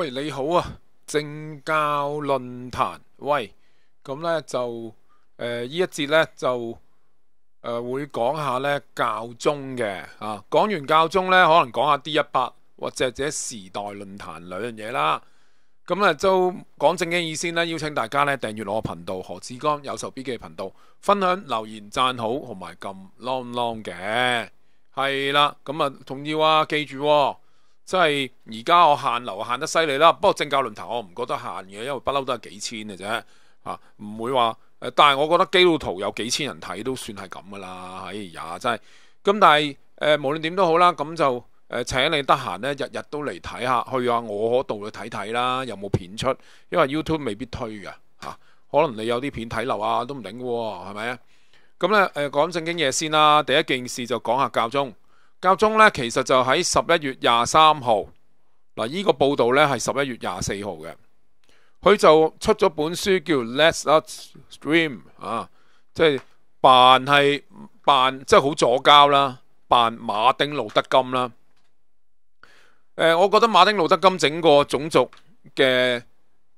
喂，你好啊！政教论坛，喂，咁呢就诶依一节呢就诶会讲下呢教宗嘅啊，讲完教宗呢，可能讲下 D 一百或者者时代论坛两样嘢啦。咁啊，就讲正经意先咧，邀请大家呢订阅我频道何志刚有仇必记频道，分享留言赞好同埋揿 long long 嘅系啦。咁啊重要啊，记住。即係而家我限流限得犀利啦，不過正教論壇我唔覺得限嘅，因為不嬲都係幾千嘅啫，啊唔會話但係我覺得基督徒有幾千人睇都算係咁噶啦，哎呀真係，咁但係誒無論點都好啦，咁就誒請你得閒呢，日日都嚟睇下去啊我嗰度去睇睇啦，有冇片出？因為 YouTube 未必推嘅嚇，可能你有啲片睇漏啊都唔定喎，係咪啊？咁咧誒講正經嘢先啦，第一件事就講下教宗。教宗咧，其實就喺十一月廿三號，嗱依個報道咧係十一月廿四號嘅，佢就出咗本書叫《Let Us Dream》啊，即係扮係扮，即係好左交啦，扮馬丁路德金啦。誒，我覺得馬丁路德金整個種族嘅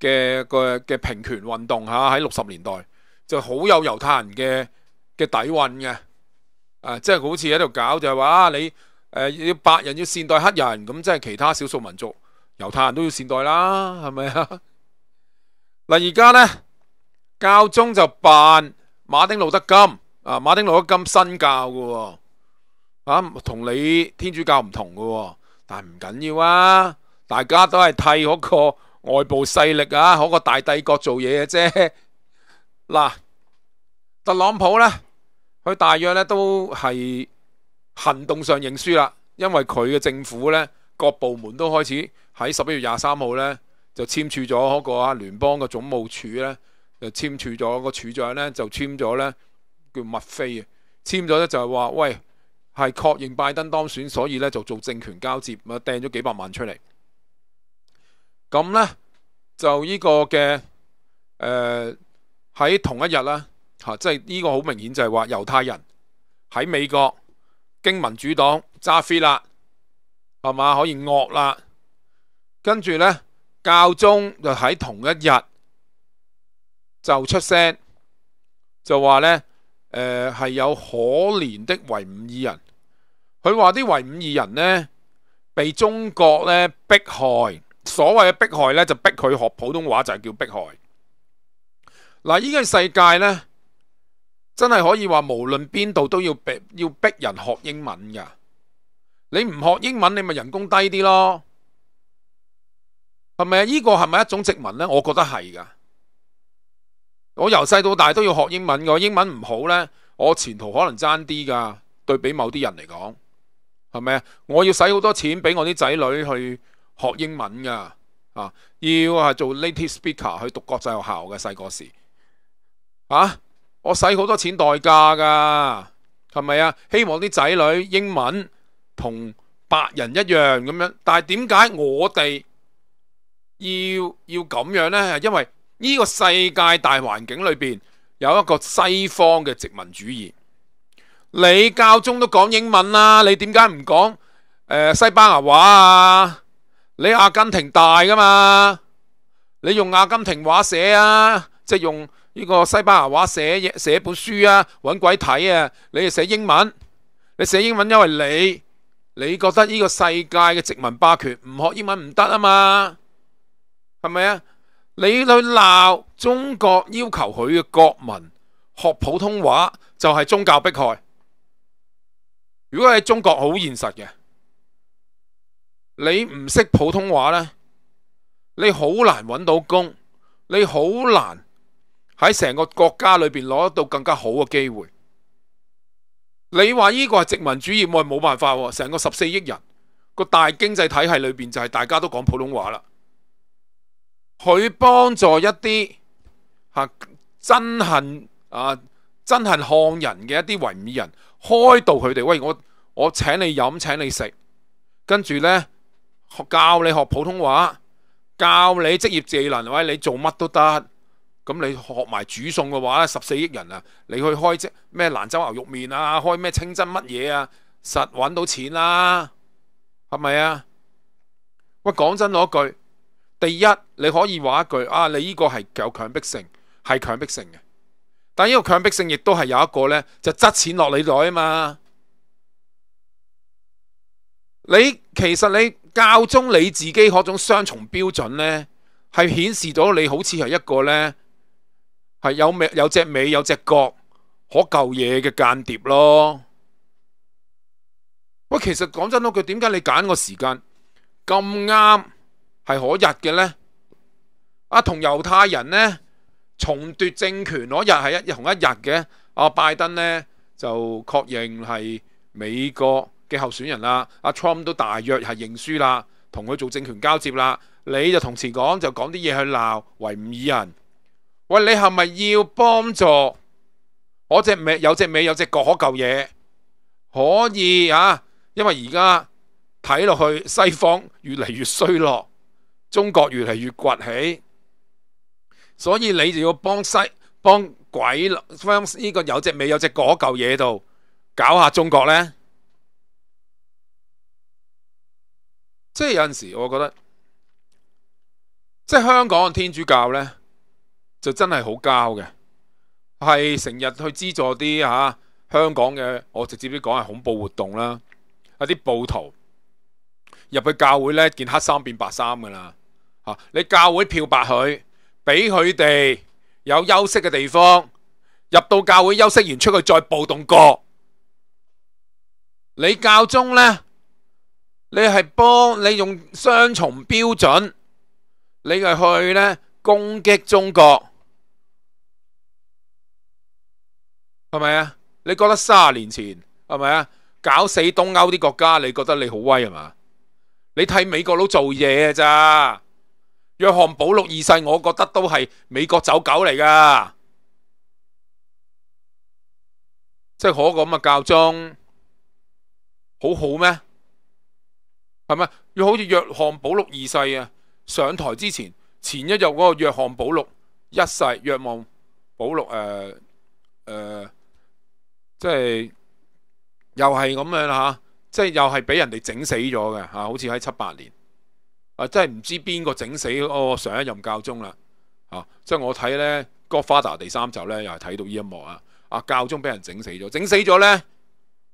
嘅嘅嘅平權運動吓喺六十年代就好有猶太人嘅嘅底韻嘅。啊，即系好似喺度搞就系话你诶要白人要善待黑人，咁即系其他少数民族、犹太人都要善待啦，系咪啊？嗱，而家咧教宗就扮马丁路德金，啊，马丁路德金新教嘅，啊，同你天主教唔同嘅，但系唔紧要啊，大家都系替嗰个外部势力啊，嗰个大帝国做嘢嘅啫。嗱，特朗普咧。佢大约咧都系行动上认输啦，因为佢嘅政府咧各部门都开始喺十一月廿三号咧就签署咗嗰个啊联邦嘅总务署咧就签署咗个署长咧就签咗咧叫麦菲啊，签咗咧就系话喂系确认拜登当选，所以咧就做政权交接，咪掟咗几百万出嚟。咁咧就呢个嘅诶喺同一日啦。吓，即係呢個好明顯，就係話猶太人喺美國經民主黨揸飛啦，係嘛可以惡啦。跟住呢，教宗就喺同一日就出聲，就話呢誒係有可憐的維吾爾人。佢話啲維吾爾人呢被中國呢迫害，所謂嘅迫害呢，就逼佢學普通話，就係叫迫害。嗱，依家世界呢。真系可以话，无论边度都要逼要逼人学英文噶。你唔学英文，你咪人工低啲咯。系咪啊？呢个系咪一种殖民呢？我觉得系噶。我由细到大都要学英文嘅，英文唔好呢，我前途可能争啲噶。对比某啲人嚟讲，系咪啊？我要使好多钱俾我啲仔女去学英文噶啊！要啊做 native speaker 去读国际学校嘅，细个时啊。我使好多钱代价噶，系咪啊？希望啲仔女英文同白人一样咁样，但系点解我哋要要咁样呢？系因为呢个世界大环境里边有一个西方嘅殖民主义。你教宗都讲英文啦，你点解唔讲诶西班牙话啊？你阿根廷大噶嘛，你用阿根廷话写啊，即系用。呢个西班牙话写写本书啊，揾鬼睇啊！你写英文，你写英文因为你你觉得呢个世界嘅殖民霸权唔学英文唔得啊嘛，系咪啊？你去闹中国，要求佢嘅国民学普通话就系宗教迫害。如果喺中国好现实嘅，你唔识普通话呢，你好难揾到工，你好难。喺成個國家裏边攞到更加好嘅機會。你話呢個係殖民主義，我係冇辦法喎。成個十四億人個大經濟體系裏边就係大家都講普通話啦。佢幫助一啲嚇憎恨啊憎恨漢人嘅一啲維吾人，開導佢哋。喂，我我請你飲，請你食，跟住呢，教你學普通話，教你職業技能。喂，你做乜都得。咁你学埋煮餸嘅话，十四亿人啊，你去开即咩兰州牛肉面啊，开咩清真乜嘢啊，实揾到钱啦，系咪啊？喂，讲真嗰句，第一你可以话一句啊，你呢个系有强迫性，系强迫性嘅。但呢个强迫性亦都系有一个呢，就执钱落你袋啊嘛。你其实你教中你自己嗰种双重标准呢，系显示咗你好似系一个呢。系有尾有只尾有只角可救嘢嘅间谍咯。喂，其实讲真咯，佢点解你拣个时间咁啱系可日嘅呢？啊，同犹太人呢重夺政权嗰日系一同一日嘅。啊，拜登呢就确认系美国嘅候选人啦。阿 Trump 都大约系认输啦，同佢做政权交接啦。你就同时讲就讲啲嘢去闹维吾尔人。喂，你系咪要帮助我只尾有只尾有只角嗰嚿嘢？可以啊，因为而家睇落去西方越嚟越衰落，中国越嚟越崛起，所以你就要帮西帮鬼呢个有只尾有只角嗰嚿嘢度搞下中国呢。即系有阵时，我觉得即系香港天主教呢。就真系好交嘅，系成日去资助啲吓香港嘅，我直接啲讲系恐怖活动啦，一啲暴徒入去教会咧，件黑衫变白衫噶啦，吓你教会漂白佢，俾佢哋有休息嘅地方，入到教会休息完出去再暴动过，你教宗咧，你系帮你用双重标准，你系去咧攻击中国。系咪啊？你觉得卅年前系咪啊？搞死东欧啲国家，你觉得你好威系嘛？你睇美国佬做嘢咋？约翰保禄二世，我觉得都系美国走狗嚟噶，即系可咁嘅教宗，好好咩？系咪？要好似约翰保禄二世啊？上台之前前一日嗰个约翰保禄一世、约望保禄诶诶。即系又系咁样啦吓，即系又系俾人哋整死咗嘅吓，好似喺七八年，啊真系唔知边个整死哦上一任教宗啦，啊即系我睇咧《哥斯达》第三集咧，又系睇到呢一幕啊，啊教宗俾人整死咗，整死咗咧，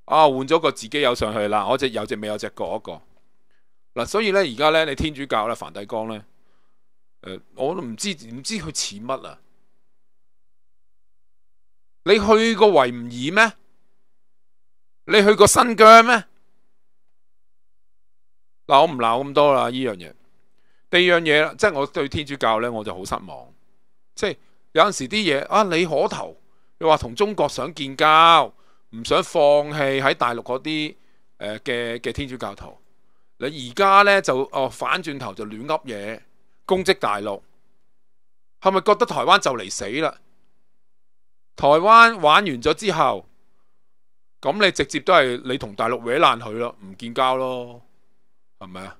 啊换咗个自己有上去啦，我只有只未有只角一个，嗱所以咧而家咧你天主教咧梵蒂冈咧，诶我都唔知唔知佢似乜啊，你去过维吾爾咩？你去過新疆咩？嗱，我唔鬧咁多啦。依樣嘢，第二樣嘢啦，即係我對天主教呢，我就好失望。即係有阵時啲嘢啊，你可投，你話同中國想建交，唔想放棄喺大陸嗰啲嘅嘅天主教徒，你而家呢，就哦反轉頭就亂噏嘢攻擊大陸，係咪覺得台灣就嚟死啦？台灣玩完咗之後。咁你直接都系你同大陆搣烂佢咯，唔建交咯，系咪啊？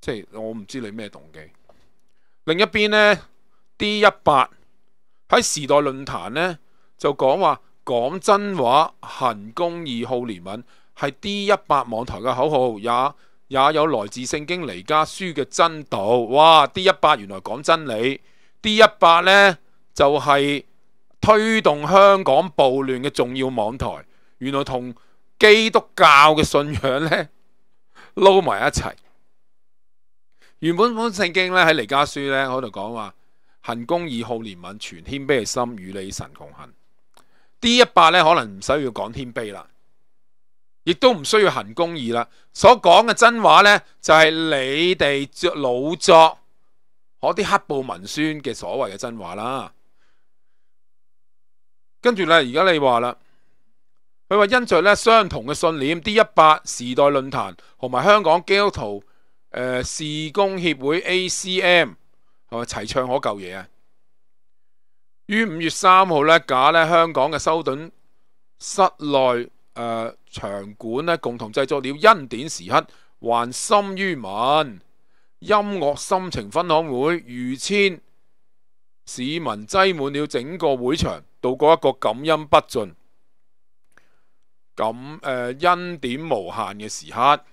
即系我唔知你咩动机。另一边呢 d 一八喺时代论坛呢，就讲话讲真话、行公义、好怜悯，系 D 一八网台嘅口号，也也有来自圣经离家书嘅真道。哇！D 一八原来讲真理，D 一八呢就系。推动香港暴乱嘅重要网台，原来同基督教嘅信仰呢捞 埋一齐。原本本圣经呢喺尼家书呢嗰度讲话，行公义好怜悯，全谦卑嘅心与你神共行。D 一百呢可能唔使要讲谦卑啦，亦都唔需要行公义啦。所讲嘅真话呢，就系你哋老作嗰啲黑布文宣嘅所谓嘅真话啦。跟住咧，而家你話啦，佢話因着咧相同嘅信念，d 一八時代論壇同埋香港基督徒誒事工協會 ACM 系咪齊唱嗰嚿嘢啊？於五月三號咧，假咧香港嘅修頓室內誒場館咧，共同製作了恩典時刻還心於民音樂心情分享會，逾千市民擠滿了整個會場。到過一個感恩不尽、咁誒恩點無限嘅時刻。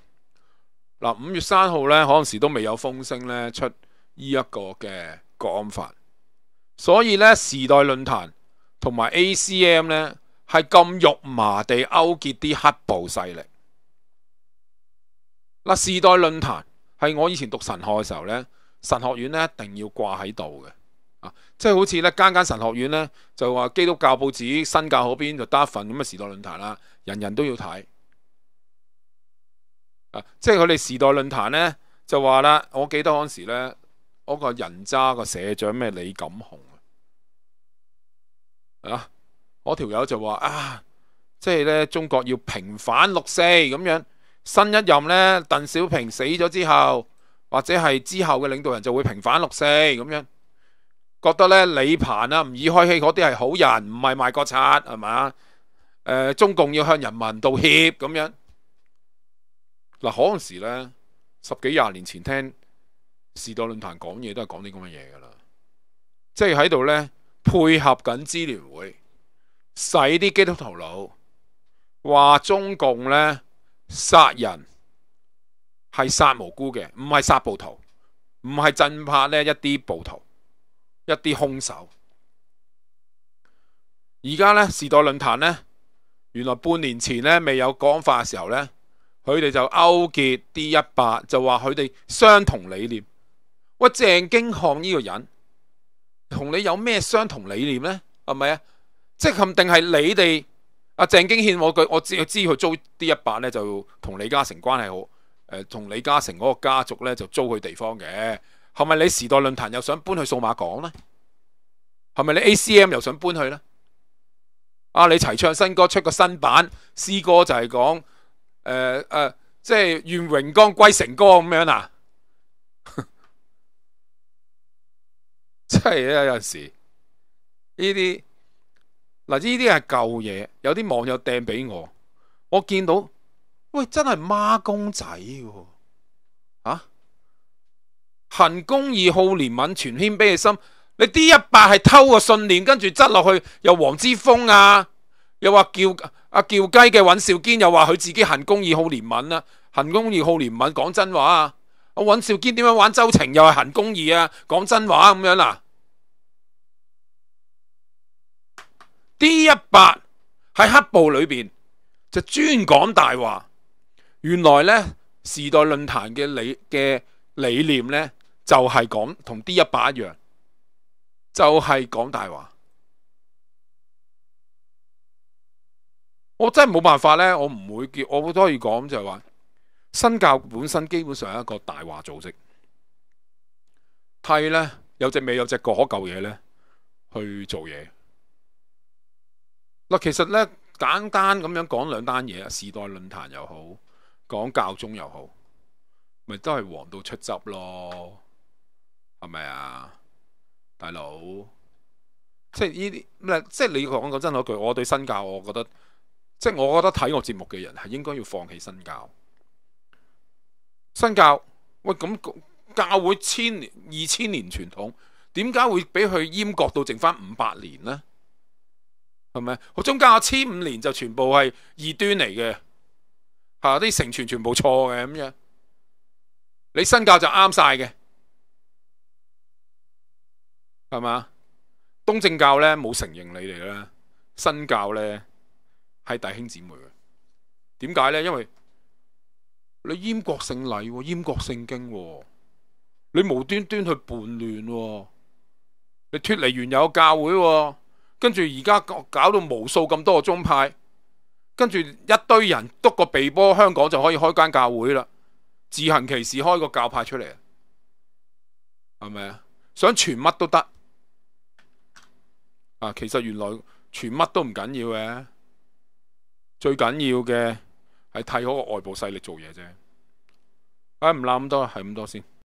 嗱，五月三號呢，可能時都未有風聲呢出呢一個嘅安法，所以呢，時代論壇同埋 ACM 呢係咁肉麻地勾結啲黑暴勢力。嗱，時代論壇係我以前讀神學嘅時候呢，神學院呢一定要掛喺度嘅。啊，即系好似咧，间间神学院咧就话基督教报纸新教嗰边就得一份咁嘅《时代论坛》啦，人人都要睇啊。即系佢哋《时代论坛》咧就话啦，我记得嗰时咧，嗰个人渣个社长咩李锦雄啊，啊，嗰条友就话啊，即系咧中国要平反六四咁样，新一任咧邓小平死咗之后，或者系之后嘅领导人就会平反六四咁样。觉得咧李鹏啊、吴以开熙嗰啲系好人，唔系卖国贼系嘛？诶，中共要向人民道歉咁样。嗱，嗰阵时咧，十几廿年前听时代论坛讲嘢都系讲啲咁嘅嘢噶啦，即系喺度咧配合紧支联会，使啲基督徒脑话中共咧杀人系杀无辜嘅，唔系杀暴徒，唔系震拍呢一啲暴徒。一啲兇手，而家咧時代論壇咧，原來半年前咧未有講法嘅時候咧，佢哋就勾結 D 一八，就話佢哋相同理念。喂，鄭京漢呢個人同你有咩相同理念咧？係咪啊？即係定係你哋阿鄭京憲我佢我知佢租 D 一八咧就同李嘉誠關係好，同李嘉誠嗰個家族咧就租佢地方嘅。系咪你时代论坛又想搬去数码港咧？系咪你 ACM 又想搬去咧？啊！你齐唱新歌出个新版，诗歌就系讲诶诶，即系愿荣光归城歌咁样啊！真系啊！有阵时呢啲嗱，呢啲系旧嘢，有啲网友掟俾我，我见到喂，真系孖公仔喎，啊！行公义好怜悯全谦卑嘅心，你 D 一百系偷个信念，跟住执落去又黄之峰啊，又话叫阿叫鸡嘅尹兆坚又话佢自己行公义好怜悯啊，行公义好怜悯，讲真话啊，阿尹兆坚点样玩周情又系行公义啊，讲真话咁样啦，D 一百喺黑布里边就专讲大话，原来呢时代论坛嘅理嘅理念呢，就係講同 D 一百一樣，就係講大話。我真係冇辦法咧，我唔會叫，我都可以講就係話新教本身基本上係一個大話組織，替咧有隻尾有隻个可嘢咧去做嘢嗱。其實咧簡單咁樣講兩單嘢，時代論壇又好，講教宗又好，咪都係黃到出汁咯。系咪啊，大佬？即系呢啲咩？即系你讲讲真嗰句，我对新教，我觉得即系我觉得睇我节目嘅人系应该要放弃新教。新教喂咁教会千年二千年传统，点解会俾佢阉割到剩翻五百年呢？系咪？我中间千五年就全部系异端嚟嘅，吓啲成全全部错嘅咁样。你新教就啱晒嘅。系嘛？东正教咧冇承认你哋咧，新教咧系弟兄姊妹嘅。点解咧？因为你阉国圣礼，阉国圣经，你无端端去叛乱，你脱离原有教会，跟住而家搞到无数咁多个宗派，跟住一堆人笃个鼻波，香港就可以开间教会啦，自行其事开个教派出嚟，系咪啊？想传乜都得。啊，其實原來传乜都唔緊要嘅，最緊要嘅係替好个外部勢力做嘢啫。唉，唔鬧咁多，係咁多先。